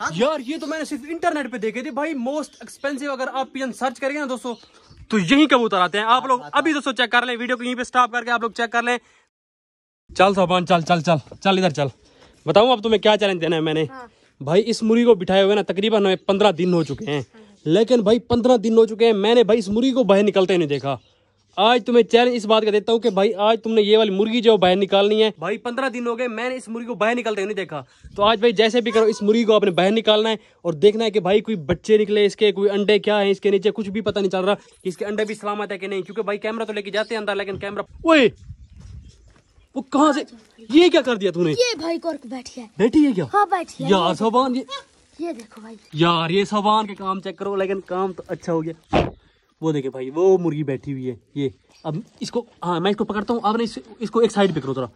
हाँ यार ये तो मैंने सिर्फ इंटरनेट पे देखे थे भाई मोस्ट एक्सपेंसिव अगर आप पियन सर्च करेंगे ना दोस्तों तो यही कबूतर आते हैं आप हाँ, लोग हाँ, अभी दोस्तों चेक कर लें वीडियो को यहीं पे स्टॉप करके आप लोग चेक कर लें चल साहबान चल चल चल चल इधर चल बताऊ अब तुम्हें क्या चैलेंज देना है मैंने भाई इस मुर्गी को बिठाए हुए ना तकरीबन पंद्रह दिन हो चुके हैं लेकिन भाई पंद्रह दिन हो चुके हैं मैंने भाई इस मुर्गी को बाहर निकलते नहीं देखा आज तुम्हें चैलेंज इस बात का देता हूँ कि भाई आज तुमने ये वाली मुर्गी जो बाहर निकालनी है भाई पंद्रह दिन हो गए मैंने इस मुर्गी को बाहर निकालते नहीं देखा तो आज भाई जैसे भी करो इस मुर्गी को आपने बाहर निकालना है और देखना है कि भाई कोई बच्चे निकले इसके कोई अंडे क्या है इसके नीचे कुछ भी पता नहीं चल रहा कि इसके अंडे भी सलामत है कि नहीं क्योंकि भाई कैमरा तो लेके जाते हैं अंदर लेकिन कैमरा वो वो कहाँ से ये क्या कर दिया तूने बैठी है बैठी क्या हाँ, यार सोबान ये देखो भाई यार ये सोबान के काम चेक करो लेकिन काम तो अच्छा हो गया वो देखे भाई वो मुर्गी बैठी हुई है ये अब इसको हाँ मैं इसको पकड़ता हूँ आपने इस, इसको एक साइड पे करो थोड़ा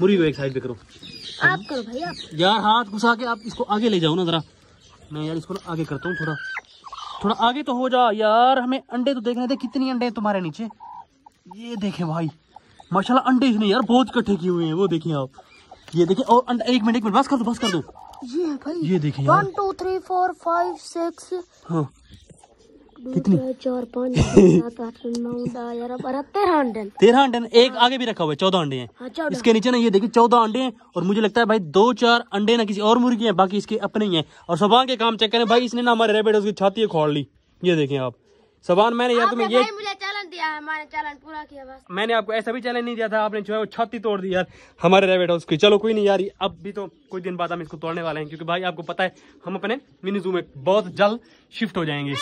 मुर्गी को एक साइड पे करो आप करो भाई आप यार हाथ घुसा के आप इसको आगे ले जाओ ना जरा मैं यार इसको आगे करता हूँ थोड़ा थोड़ा आगे तो हो जा यार हमें अंडे तो देखने थे कितने अंडे हैं तुम्हारे नीचे ये देखे भाई माशाला अंडे इसने यार बहुत इकट्ठे किए हुए हैं वो देखें आप ये देखें और अंडा एक मिनट एक मिनट बस कर दो बस कर दो ये भाई ये देखें one two three four five six हाँ कितनी चार पाँच तेरह अंडे तेरह अंडे एक आगे भी रखा हुआ है चौदह अंडे हैं हाँ, इसके नीचे ना ये देखिए चौदह अंडे हैं और मुझे लगता है भाई दो चार अंडे ना किसी और मुर्गी है बाकी इसके अपने ही हैं और सुबह के काम चेक करें भाई इसने ना हमारे रेबिट उसकी छाती खोल ली ये देखें आप सबान मैंने यार तुम्हें तो ये चैलेंज दिया हमारे चैलेंज पूरा किया बस मैंने आपको ऐसा भी चैलेंज नहीं दिया था आपने जो है वो छाती तोड़ दी यार हमारे रेबिट हाउस की चलो कोई नहीं यार अब भी तो कुछ दिन बाद हम इसको तोड़ने वाले हैं क्योंकि भाई आपको पता है हम अपने मिनी जू में बहुत जल्द शिफ्ट हो जाएंगे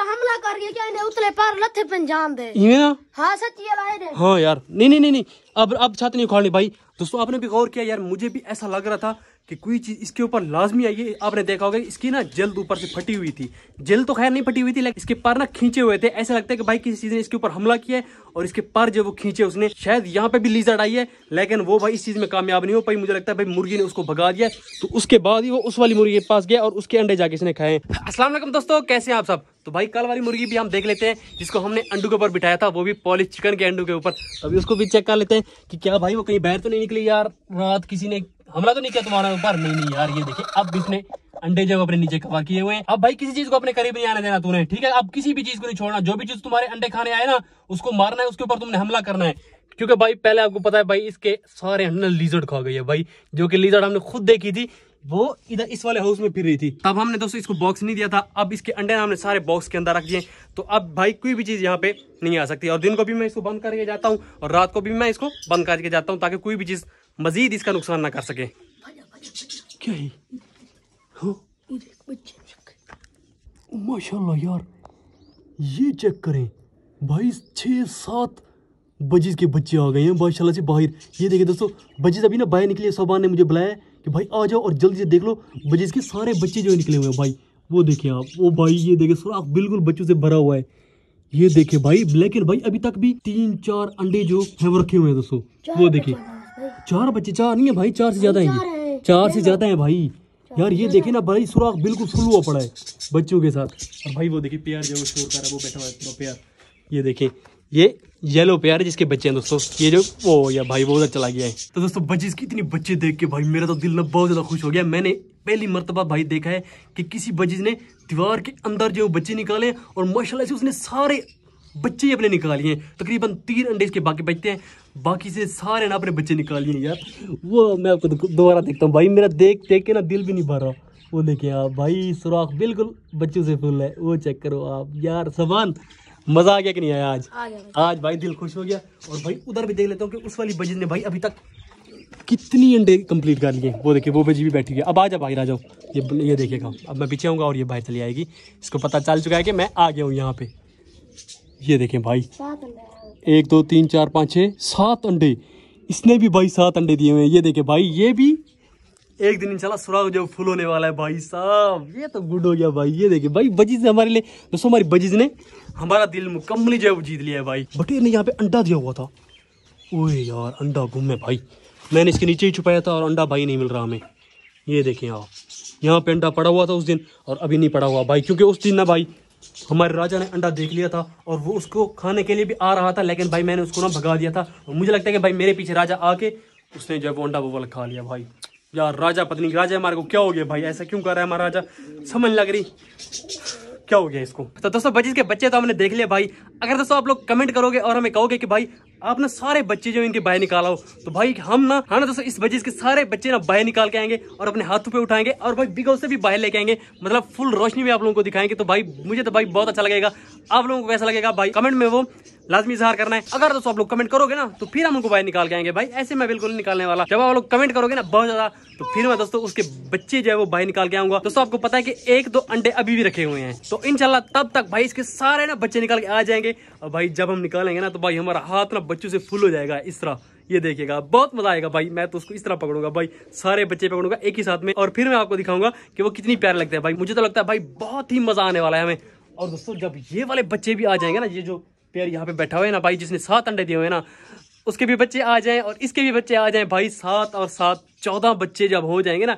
पर हमला करके क्या इन्हें उतले पार लथे दे ना हां सच्ची लाए दे हां यार नहीं नहीं नहीं अब अब छत नहीं उखाड़नी भाई दोस्तों आपने भी गौर किया यार मुझे भी ऐसा लग रहा था कि कोई चीज़ इसके ऊपर लाजमी आई है आपने देखा होगा इसकी ना जल्द ऊपर से फटी हुई थी जल्द तो खैर नहीं फटी हुई थी लेकिन इसके पर ना खींचे हुए थे ऐसा लगता है कि भाई किसी चीज़ ने इसके ऊपर हमला किया है और इसके पर जो वो खींचे उसने शायद यहाँ पे भी लीजर आई है लेकिन वो भाई इस चीज़ में कामयाब नहीं हो पाई मुझे लगता है भाई मुर्गी ने उसको भगा दिया तो उसके बाद ही वो उस वाली मुर्गी के पास गया और उसके अंडे जाके इसने खाए असलम दोस्तों कैसे हैं आप सब तो भाई कल वाली मुर्गी भी हम देख लेते हैं जिसको हमने अंडू के ऊपर बिठाया था वो भी पॉलिश चिकन के अंडू के ऊपर अभी उसको भी चेक कर लेते हैं कि क्या भाई वो कहीं बाहर तो नहीं निकली यार रात किसी ने हमला तो नहीं किया तुम्हारा ऊपर नहीं नहीं यार ये देखिए अब इसने अंडे जब अपने नीचे कवा किए हुए अब भाई किसी चीज को अपने करीब नहीं आने देना तूने ठीक है अब किसी भी चीज को नहीं छोड़ना जो भी चीज तुम्हारे अंडे खाने आए ना उसको मारना है उसके ऊपर तुमने हमला करना है क्योंकि भाई पहले आपको पता है भाई इसके सारे अंडे लीजर्ड खा गई है भाई जो कि लीजर्ड हमने खुद देखी थी वो इधर इस वाले हाउस में फिर रही थी तब हमने दोस्तों इसको बॉक्स नहीं दिया था अब इसके अंडे हमने सारे बॉक्स के अंदर रख दिए तो अब भाई कोई भी चीज़ यहाँ पे नहीं आ सकती और दिन को भी मैं इसको बंद करके जाता हूँ और रात को भी मैं इसको बंद करके जाता हूँ ताकि कोई भी चीज़ मजीद इसका नुकसान ना कर सके क्या है हाँ? यार ये चेक करें भाई छः सात बजीज के बच्चे आ गए हैं माशाला से बाहर ये देखिए दोस्तों बजीज अभी ना बाहर निकले सोबान ने मुझे बुलाया कि भाई आ जाओ और जल्दी से देख लो बजीज के सारे बच्चे जो निकले हुए हैं भाई वो देखिए आप वो भाई ये देखे सुराख बिल्कुल बच्चों से भरा हुआ है ये देखे भाई लेकिन भाई अभी तक भी तीन चार अंडे जो है वो रखे हुए हैं दोस्तों वो देखिए चार बच्चे चार नहीं है भाई चार से ज्यादा है चार से ज्यादा है भाई यार ये देखे ना भाई सुराख बिल्कुल फुल हुआ पड़ा है बच्चों के साथ और भाई वो देखिए प्यार जो शोर कर रहा है वो बैठा हुआ है प्यार ये देखे ये येलो प्यार है जिसके बच्चे हैं दोस्तों ये जो वो यार भाई वो उधर चला गया है तो दोस्तों बच्चे की इतनी बच्चे देख के भाई मेरा तो दिल ना बहुत ज़्यादा खुश हो गया मैंने पहली मरतबा भाई देखा है कि किसी बजिज ने दीवार के अंदर जो बच्चे निकाले और माशाल्लाह से उसने सारे बच्चे ही अपने निकालिए तकरीबन तीन अंडे इसके बाकी बचते हैं बाकी से सारे ना अपने बच्चे निकालिए यार वो मैं आपको दोबारा देखता हूँ भाई मेरा देख देख के ना दिल भी नहीं भर रहा वो देखे आप भाई सुराख बिल्कुल बच्चों से फुल है वो चेक करो आप यार सामान मज़ा आ गया कि नहीं आया आज आज भाई दिल खुश हो गया और भाई उधर भी देख लेता हूँ कि उस वाली बजट ने भाई अभी तक कितनी अंडे कंप्लीट कर लिए वो देखिए वो बजी भी बैठी हुई है अब आ जा भाई राजा ये ये देखिएगा अब मैं पीछे आऊँगा और ये बाहर चली आएगी इसको पता चल चुका है कि मैं आ गया हूँ यहाँ पे ये देखें भाई एक दो तीन चार पाँच छः सात अंडे इसने भी भाई सात अंडे दिए हुए हैं ये देखें भाई ये भी एक दिन इंशाल्लाह सुराग जो फुल होने वाला है भाई साहब ये तो गुड हो गया भाई ये देखिए भाई बजीज हमारे लिए दोस्तों हमारी बजीज ने हमारा दिल मुकम्मल जो है वो जीत लिया है भाई बटेर ने यहाँ पे अंडा दिया हुआ था ओए यार अंडा गुम है भाई मैंने इसके नीचे ही छुपाया था और अंडा भाई नहीं मिल रहा हमें ये देखें आप यहाँ पे अंडा पड़ा हुआ था उस दिन और अभी नहीं पड़ा हुआ भाई क्योंकि उस दिन ना भाई हमारे राजा ने अंडा देख लिया था और वो उसको खाने के लिए भी आ रहा था लेकिन भाई मैंने उसको ना भगा दिया था और मुझे लगता है कि भाई मेरे पीछे राजा आके उसने जब वो अंडा वो वाला खा लिया भाई यार राजा पत्नी राजा हमारे को क्या हो गया भाई ऐसा क्यों कर रहा है हमारा राजा समझ लग रही क्या हो गया इसको तो दोस्तों बच्चे के बच्चे तो हमने देख लिया भाई अगर दोस्तों आप लोग कमेंट करोगे और हमें कहोगे कि भाई आप ना सारे बच्चे जो इनके बाहर निकालो तो भाई हम ना हाँ ना दोस्तों इस बजीज के सारे बच्चे ना बाहर निकाल के आएंगे और अपने हाथों पे उठाएंगे और भाई बिग से भी बाहर लेके आएंगे मतलब फुल रोशनी में आप लोगों को दिखाएंगे तो भाई मुझे तो भाई बहुत अच्छा लगेगा आप लोगों को कैसा लगेगा भाई कमेंट में वो लाजमी इजहार करना है अगर दोस्तों आप लोग कमेंट करोगे ना तो फिर हम उनको बाहर निकाल के आएंगे भाई ऐसे मैं बिल्कुल निकालने वाला जब आप लोग कमेंट करोगे ना बहुत ज्यादा तो फिर मैं दोस्तों उसके बच्चे जो है वो बाहर निकाल के आऊंगा दोस्तों आपको पता है कि एक दो अंडे अभी भी रखे हुए हैं तो इनशाला तब तक भाई इसके सारे ना बच्चे निकाल के आ जाएंगे और भाई जब हम निकालेंगे ना तो भाई हमारा हाथ ना बच्चों से फुल हो जाएगा इस तरह ये देखिएगा बहुत मजा आएगा भाई मैं तो उसको इस तरह पकड़ूंगा भाई सारे बच्चे पकड़ूंगा एक ही साथ में और फिर मैं आपको दिखाऊंगा कि वो कितनी प्यार लगता है भाई मुझे तो लगता है भाई बहुत ही मजा आने वाला है हमें और दोस्तों जब ये वाले बच्चे भी आ जाएंगे ना ये जो पेयर यहाँ पे बैठा हुआ है ना भाई जिसने सात अंडे दिए हुए ना उसके भी बच्चे आ जाएं और इसके भी बच्चे आ जाएं भाई सात और सात चौदह बच्चे जब हो जाएंगे ना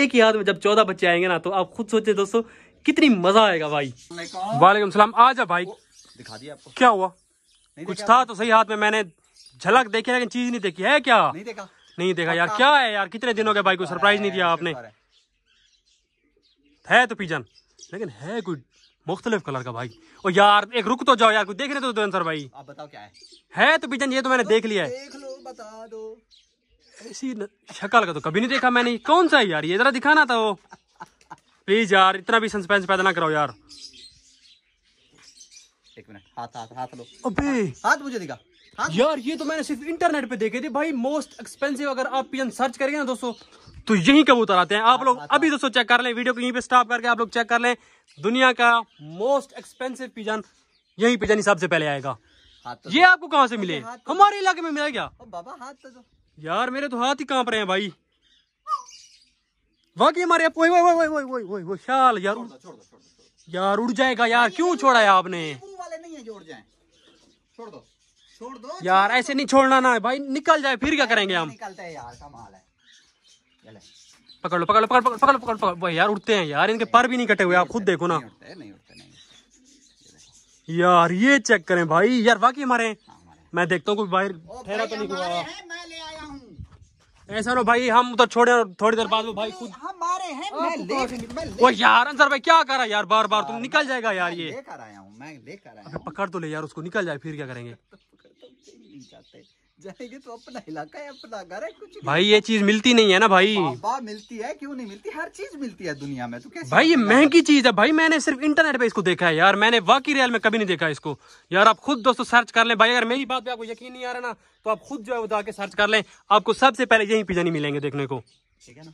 एक ही हाथ में जब चौदह बच्चे आएंगे ना तो आप खुद सोचे दोस्तों कितनी मजा आएगा भाई वालेकुम सलाम आ जा भाई दिखा दिया आपको क्या हुआ कुछ था तो सही हाथ में मैंने झलक देखी लेकिन चीज नहीं देखी है क्या नहीं देखा नहीं देखा यार क्या है यार कितने दिनों के भाई को सरप्राइज नहीं दिया आपने है तो पिजन लेकिन है कोई मुख्तलिफ कलर का भाई और यार एक रुक तो जाओ यार कुछ देख रहे तो आंसर भाई आप बताओ क्या है है तो बिजन ये तो मैंने तो देख लिया है देख लो बता दो ऐसी शक्ल का तो कभी नहीं देखा मैंने कौन सा है यार ये जरा दिखाना था वो प्लीज यार इतना भी सस्पेंस पैदा ना करो यार एक मिनट हाथ हाथ हाथ लो अबे हाथ मुझे दिखा यार ये तो मैंने सिर्फ इंटरनेट पे देखे थे भाई मोस्ट एक्सपेंसिव अगर आप पिजन सर्च करेंगे ना दोस्तों तो यही कबूतर आते हैं आप लोग अभी दोस्तों चेक कर लें वीडियो को यहीं पे स्टॉप करके आप लोग चेक कर लें दुनिया का मोस्ट एक्सपेंसिव पिजन यही पिजन सबसे पहले आएगा तो ये आपको कहाँ से तो मिले तो हमारे इलाके में मिला क्या बाबा हाथ तो यार मेरे तो हाथ ही कांप रहे हैं भाई वाकई हमारे ख्याल यार यार उड़ जाएगा यार क्यों छोड़ा है आपने छोड़ दो यार ऐसे नहीं छोड़ना ना भाई निकल जाए फिर क्या करेंगे हम निकलते हैं यार कमाल है पकड़ लो पकड़ लो पकड़ पकड़ पकड़ पकड़ पकड़ यार उड़ते हैं यार इनके पर भी नहीं कटे हुए आप खुद देखो ना यार ये चेक करें भाई यार बाकी हमारे हाँ, मैं देखता हूँ कोई बाहर ठहरा तो नहीं हुआ ऐसा नो भाई हम तो छोड़े और थोड़ी देर बाद वो भाई खुद हमारे हैं तो मैं ले ओ यार अंसर भाई क्या कर रहा है यार बार बार तुम तो हाँ, निकल जाएगा यार ये लेकर आया हूँ मैं लेकर आया पकड़ तो ले यार उसको निकल जाए फिर क्या करेंगे जाएंगे तो अपना इलाका है अपना घर है कुछ भाई ये चीज मिलती नहीं है ना भाई बाबा मिलती है क्यों नहीं मिलती हर चीज मिलती है दुनिया में तो कैसे भाई ये महंगी चीज है भाई मैंने सिर्फ इंटरनेट पे इसको देखा है यार मैंने वाकई रियल में कभी नहीं देखा इसको यार आप खुद दोस्तों सर्च कर ले भाई अगर मेरी बात पे आपको यकीन नहीं आ रहा ना तो आप खुद जो है वो जाके सर्च कर ले आपको सबसे पहले यहीं नहीं मिलेंगे देखने को ठीक है ना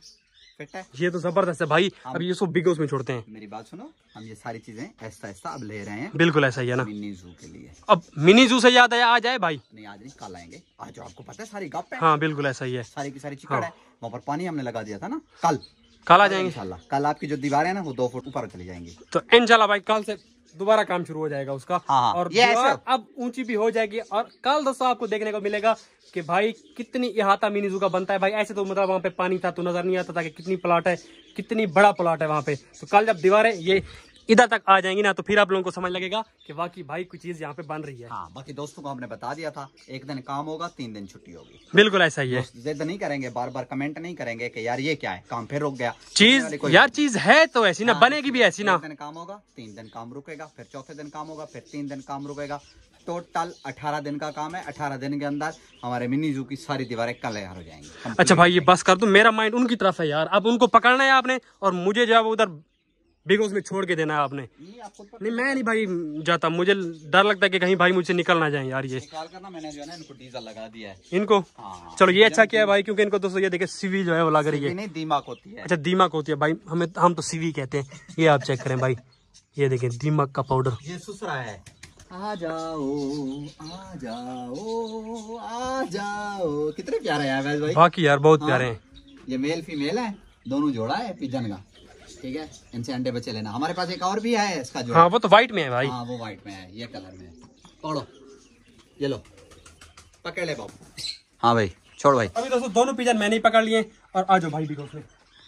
है ये तो जबरदस्त है भाई अब ये सब बिग उसमें छोड़ते हैं मेरी बात सुनो हम ये सारी चीजें ऐसा ऐसा अब ले रहे हैं बिल्कुल ऐसा ही है ना मिनी जू के लिए अब मिनी जू से याद आया आ जाए भाई नहीं आज नहीं कल आएंगे आज आपको पता है सारी गप है हाँ बिल्कुल ऐसा ही है सारी की सारी चीज हाँ। है वहाँ पर पानी हमने लगा दिया था ना कल कल आ हाँ, जाएंगे कल आपकी जो दीवार है ना वो दो फुट ऊपर चली जाएंगी तो इनशाला भाई कल से दोबारा काम शुरू हो जाएगा उसका हाँ, हाँ। और अब ऊंची भी हो जाएगी और कल दोस्तों आपको देखने को मिलेगा कि भाई कितनी इहाता जू का बनता है भाई ऐसे तो मतलब वहाँ पे पानी था तो नजर नहीं आता था कि कितनी प्लाट है कितनी बड़ा प्लाट है वहाँ पे तो कल जब दीवारें ये इधर तक आ जाएंगे ना तो फिर आप लोगों को समझ लगेगा कि वाकई भाई कुछ चीज यहाँ पे बन रही है हाँ बाकी दोस्तों को हमने बता दिया था एक दिन काम होगा तीन दिन छुट्टी होगी बिल्कुल ऐसा ही है जिद नहीं करेंगे बार बार कमेंट नहीं करेंगे कि यार ये क्या है काम फिर रुक गया चीज यार चीज है तो ऐसी ना हाँ, बनेगी भी ऐसी ना दिन काम होगा तीन दिन काम रुकेगा फिर चौथे दिन काम होगा फिर तीन दिन काम रुकेगा टोटल अठारह दिन का काम है अठारह दिन के अंदर हमारे मिनी जू की सारी दीवारें कलर हो जाएंगी अच्छा भाई ये बस कर दू मेरा माइंड उनकी तरफ है यार अब उनको पकड़ना है आपने और मुझे जो है उधर बिकॉज में छोड़ के देना है आपने नहीं मैं नहीं भाई जाता मुझे डर लगता है कि कहीं भाई मुझसे निकल ना जाए यार ये करना मैंने जो है इनको डीजल लगा दिया है इनको हाँ।, हाँ। चलो ये अच्छा किया है भाई क्योंकि इनको दोस्तों ये देखे सीवी जो है वो लग रही है दिमाग होती है अच्छा दिमाग होती है भाई हमें हम तो सीवी कहते हैं ये आप चेक करें भाई ये देखे दिमाग का पाउडर ये सुसरा है आ जाओ आ जाओ आ जाओ कितने प्यारे हैं भाई बाकी यार बहुत हाँ। प्यारे हैं ये मेल फीमेल है दोनों जोड़ा है पिजन का ठीक है इनसे अंडे बचे लेना हमारे पास एक और भी है इसका जो हाँ वो तो व्हाइट में है भाई हाँ वो व्हाइट में है ये कलर में पकड़ो ये लो पकड़ ले बाबू हाँ भाई छोड़ भाई अभी दोस्तों दोनों पिजन मैंने ही पकड़ लिए और आ जाओ भाई भी में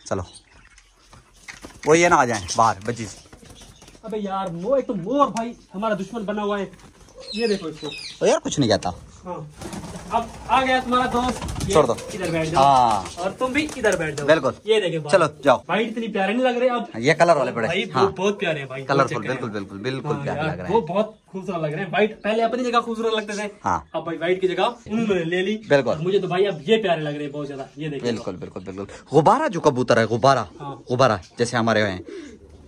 चलो वो ये ना आ जाए बाहर बची अबे यार वो एक तो मोर भाई हमारा दुश्मन बना हुआ है ये देखो इसको यार कुछ नहीं कहता हाँ अब आ गया तुम्हारा दोस्त छोड़ दो इधर बैठ जाओ हाँ और तुम भी इधर बैठ जाओ बिल्कुल ये देखो चलो जाओ भाई इतनी प्यारे नहीं लग रहे अब ये कलर वाले बड़े हाँ। बहुत प्यारे भाई कलरफुल बिल्कुल बिल्कुल बिल्कुल हाँ प्यारे लग रहे हैं वो बहुत खूबसूरत लग रहे हैं व्हाइट पहले अपनी जगह खूबसूरत लगते थे हाँ। अब भाई व्हाइट की जगह उन्होंने ले ली बिल्कुल मुझे तो भाई अब ये प्यारे लग रहे हैं बहुत ज्यादा ये देखिए बिल्कुल बिल्कुल बिल्कुल गुब्बारा जो कबूतर है गुब्बारा हाँ। गुब्बारा जैसे हमारे हैं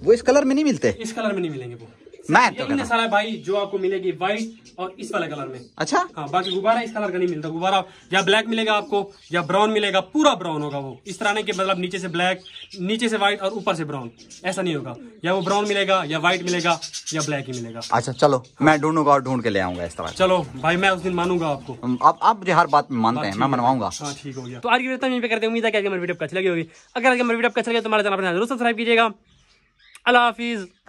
वो इस कलर में नहीं मिलते इस कलर में नहीं मिलेंगे वो मैं तो इतने सारा भाई जो आपको मिलेगी व्हाइट और इस वाले कलर में अच्छा हाँ बाकी गुब्बारा इस कलर का नहीं मिलता गुब्बारा या ब्लैक मिलेगा आपको या ब्राउन मिलेगा पूरा ब्राउन होगा वो इस तरह के मतलब नीचे से ब्लैक नीचे से व्हाइट और ऊपर से ब्राउन ऐसा नहीं होगा या वो ब्राउन मिलेगा या व्हाइट मिलेगा या ब्लैक ही मिलेगा अच्छा चलो मैं ढूंढूंगा और ढूंढ के ले आऊंगा इस तरह चलो भाई मैं उस दिन मानूंगा आपको अब आप हर बात में मानते हैं मैं मनवाऊंगा हाँ, ठीक हो गया तो आज की वीडियो करते उम्मीद है कि आज मेरी वीडियो अच्छी लगी होगी अगर आज मेरी वीडियो अच्छा लगे तो हमारे चैनल जरूर सब्सक्राइब कीजिएगा अल्लाह हाफिज़